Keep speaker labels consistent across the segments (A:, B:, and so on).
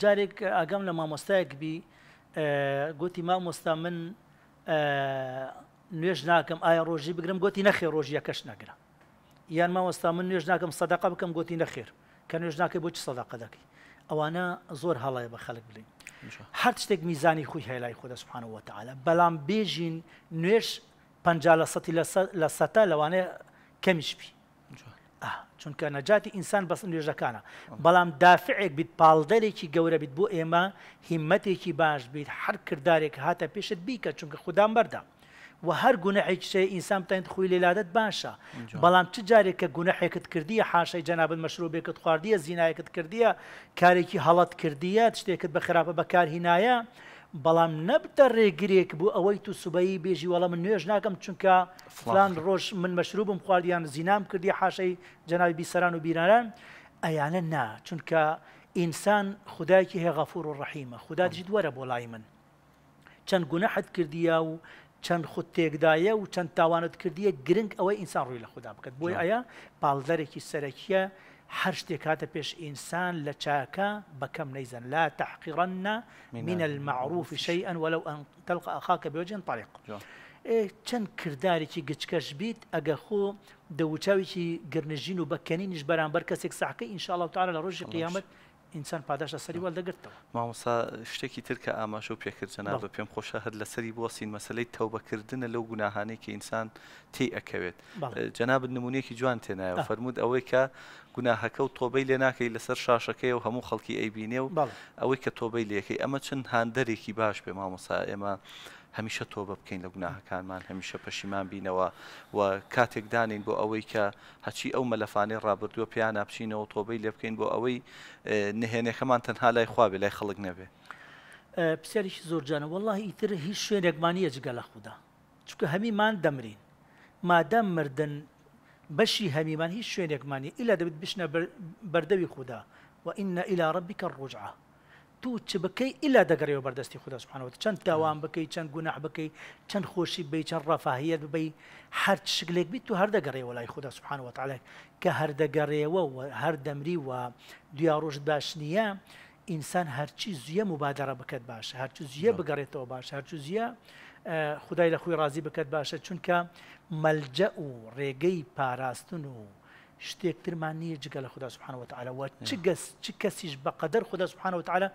A: جارێک ئاگەم لە مامۆستایەک بی گوتی مامۆستا من نوێژ ناکەم ئایا ڕۆژی بگرم گوتی نەخێ ڕۆژی یەکەش نەگرم یان مامۆستا من نوێژ ناکەم سەدەقا بکەم گوتی نەخێر کە نوێژ ناکەی بۆچی سەدەقە دەکەی ئەوانە زۆر هەڵایە بە خەڵک بڵین هەر شتێک میزانی خۆی هێلای خۆ دەسبحانەوە تعاالە بەڵام بێژین نوێژ پ لە سەتی لە سەتا لەوانەیە کەمیش بی چونکە نەجاتی ئینسان بەسم لێژەکانە بەڵام دافعێک بیت پاڵدەرێکی گەورە بیت بۆ ئێمە هیمەتێکی باش بیت هەر کردارێک هاتە پێشت بیکە چونکە خوددان بەردە و هەر گونەعێک شێ ئینسان بتەند خوی لێلادت باشە بەڵام چ جارێک کە گونەحێکت کردیە حاشای جەنابن مەشروبێکت خواردیە زینایەکت کردیە کارێکی هەڵەت کردیە شتێکت بە خراپە بەکارهینایە بەڵام نەبتە ڕێگرێک بوو ئەوەی تو سوبایی بێژی وەڵە من نوێژ ناکەم چونکە فلان ڕۆژ من مەشروبم خواردیان زینام کردی حاشەی جەناوی بیسەران و بیرانان ئەیانە نا چونکە ئینسان خدایکی هێغەفور و ڕەحیمە خداجی دووەرە بۆ لای من چەند گونە حەت کردیە و چەند خود تێکدایە و چەند تاوانت کردیە گرنگ ئەوەی ئینسان ڕووی لە خوددا بکات بۆی ئایا پاڵدەرێکی سەرەکیە هەر شتێک بيش إنسان ئینسان بكم نيزا لا تحقرن من المعروف شيئا ولو أن تلقى أخاك بوجه طريق إيه، چەند کردارێکی گچکەش بیت ئەگە خۆ دەوچاوێکی گرنژین و بەکەنینیش بەرامبەر کەسێک ساحەکە ئینشاءڵ تاالە لە ڕۆژی قیامەت ئینسان پاداشە
B: سەری وال دەگرتەوە مامۆسا شتێکی ترکە ئاماش و پێکردجاننا بە پێم خۆشە هەر لە سەری بۆسین مەسلەی تەوبەکردنە لەو گوناهانەی کە ئینسان تێی ئەکەوێت جەناب نمونونەیەکی جوان تێنایە فەرمود ئەوەی کە گوناهەکە و تۆبەی لێ ناکەی لەسەر شاشەکەی و هەموو خەڵکی ئەیبینێ و ئەوەی کە تۆبەی لەکەی ئەمە چەند هاندەرێکی باش پێ مامۆسا ئێمە هەمیشە تۆبە بکەین لە گوناهەکانمان هەمیشە پەشیمان بینەوە و کاتێک دانین بۆ ئەوەی کە هەچی ئەو مەلەفانەی ڕابردووە پیان ناپچینەوە تۆبەی لێ بکەین بۆ ئەوەی نهێنێکەمان تەنها لای خواابێ لای خەڵک نەبێ
A: پرسیارێکی زۆرجانە وەڵی ئیتر هیچ شوێنێکمانیە جگە لە خوددا چکە هەمیمان دەمرین مادەم مردن بەشی هەمیمان هیچ شوێنێکمانی ئیلا دەبێت بشنە بەردەوی خوددا وإن إلى ربك الرجعة تو چ بکەی ئیلا دەگەڕێەوە بەردەستی خوددا سوبحانەوە چەند تاوان بکەی چەند گوناح بکەی چەند خۆشی بی چەند ڕەفاهیت ببی هەر شکلێک بیت تو هەر دەگەڕێەوە لای خوددا سوبحانەوە تعالێک کە هەر دەگەڕێەوە و هەر دەمری و دویا ڕۆژ باش نییە ئینسان هەرچی زیە مبادرە بکەت باشە هەرچی زیە بگەڕێتەوە باش هەرچ زیە خدای لە خۆی ڕازی بکەت باشە چونکە مەلجە و ڕێگەی پاراستن و شتێکترمان نییە جگە لە خدا سبحانەوە تعالەوە چ گەس چ کەسیش بە قەدەر خدا سبحانەوە تعالە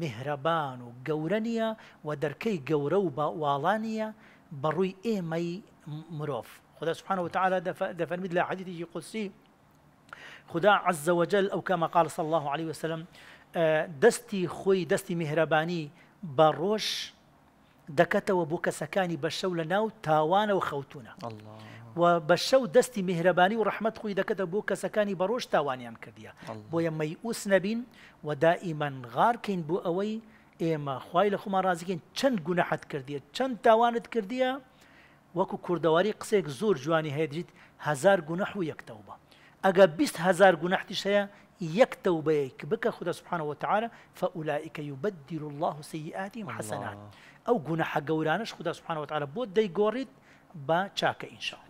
A: میهرەبان و گەورە نییە و دەرکەی گەورە و باواڵانیە بەڕووی ئێمەی مرۆڤ خدا سبحانەوە تعالە دەفەرمید لە عەدیدی قوسی خدا عز وجل ئەو کەمە قال صلى الله عليه وسلم دەستی خۆی دەستی میهرەبانی بە ڕۆژ دەکەتەوە بۆ کەسەکانی بە شەو لە ناو تاوانە و خەوتونە و بشو شەو دەستی میهرەبانی و ڕحمت خۆی دەکەتە بۆ کەسەکانی بەڕۆژ تاوانیان کردیە بۆیە مەیئوس نەبین و دائیمان غارکەین بۆ ئەوەی ئێمە خی لە خۆمان ڕازگەین چند گناحت کردیە چند تاوانت کردیە وەکو کوردەواری زور جواني جوانی هەیەدریت هزار گناح و توبه ئەگە بیست هزار گونەحتیش هەیە یەک تەوبەیەک بکە خوددا سبحانە وتعاە فەولائیکە یبددیر الله سیئاتی حەسەنان ئەو گونەحە گەورانش خوددا سبحانە بود بۆ دەیگۆڕیت با چاکە ئینشاء.